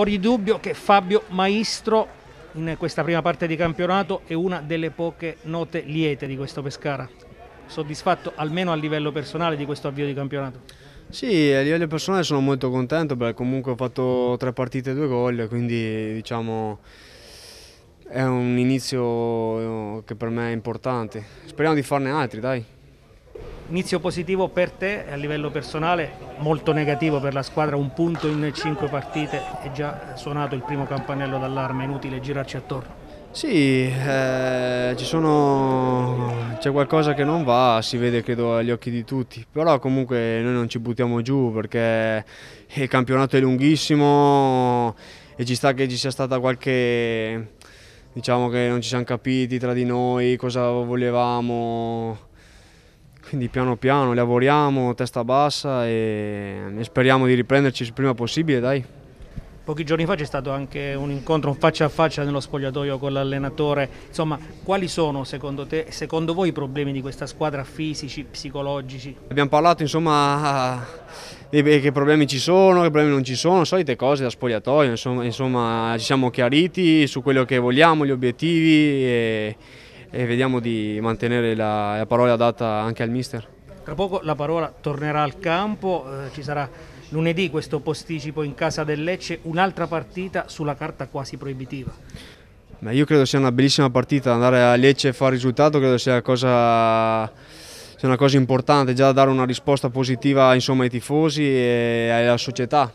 Fuori dubbio che Fabio Maestro in questa prima parte di campionato è una delle poche note liete di questo Pescara. Soddisfatto almeno a livello personale di questo avvio di campionato? Sì, a livello personale sono molto contento perché comunque ho fatto tre partite e due gol, quindi diciamo è un inizio eh, che per me è importante. Speriamo di farne altri, dai inizio positivo per te a livello personale, molto negativo per la squadra, un punto in cinque partite, è già suonato il primo campanello d'allarme, inutile girarci attorno. Sì, eh, sono... c'è qualcosa che non va, si vede credo agli occhi di tutti, però comunque noi non ci buttiamo giù perché il campionato è lunghissimo e ci sta che ci sia stata qualche... diciamo che non ci siamo capiti tra di noi cosa volevamo quindi piano piano lavoriamo, testa bassa e speriamo di riprenderci il prima possibile, dai. Pochi giorni fa c'è stato anche un incontro un faccia a faccia nello spogliatoio con l'allenatore. Insomma, quali sono secondo te, secondo voi i problemi di questa squadra fisici, psicologici? Abbiamo parlato insomma che problemi ci sono, che problemi non ci sono, solite cose da spogliatoio, insomma, insomma ci siamo chiariti su quello che vogliamo, gli obiettivi e e vediamo di mantenere la, la parola data anche al mister. Tra poco la parola tornerà al campo, eh, ci sarà lunedì questo posticipo in casa del Lecce, un'altra partita sulla carta quasi proibitiva. Beh, io credo sia una bellissima partita, andare a Lecce e fare risultato credo sia, cosa, sia una cosa importante, già dare una risposta positiva insomma, ai tifosi e alla società,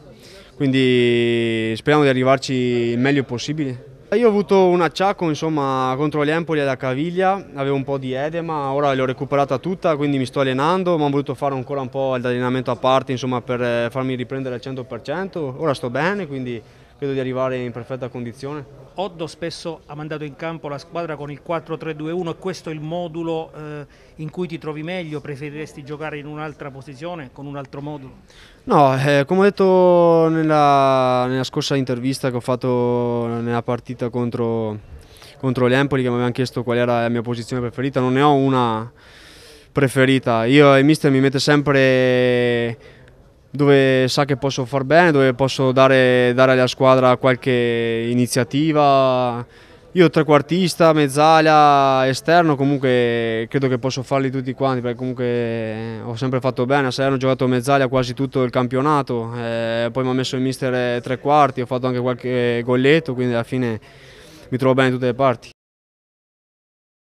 quindi speriamo di arrivarci il meglio possibile. Eh, io ho avuto un acciacco insomma, contro Empoli alla caviglia, avevo un po' di edema, ora l'ho recuperata tutta quindi mi sto allenando, ma ho voluto fare ancora un po' l'allenamento a parte insomma, per eh, farmi riprendere al 100%, ora sto bene quindi credo di arrivare in perfetta condizione. Oddo spesso ha mandato in campo la squadra con il 4-3-2-1 e questo è il modulo eh, in cui ti trovi meglio? Preferiresti giocare in un'altra posizione, con un altro modulo? No, eh, come ho detto nella, nella, scorsa intervista che ho fatto nella partita contro, contro l'Empoli che mi avevano chiesto qual era la mia posizione preferita, non ne ho una preferita. Io e il mister mi mette sempre dove sa che posso far bene, dove posso dare, dare alla squadra qualche iniziativa. Io trequartista, mezzala, esterno, comunque credo che posso farli tutti quanti perché comunque ho sempre fatto bene, a Salerno ho giocato mezzala quasi tutto il campionato, eh, poi mi ha messo il mister eh, tre quarti, ho fatto anche qualche golletto, quindi alla fine mi trovo bene in tutte le parti.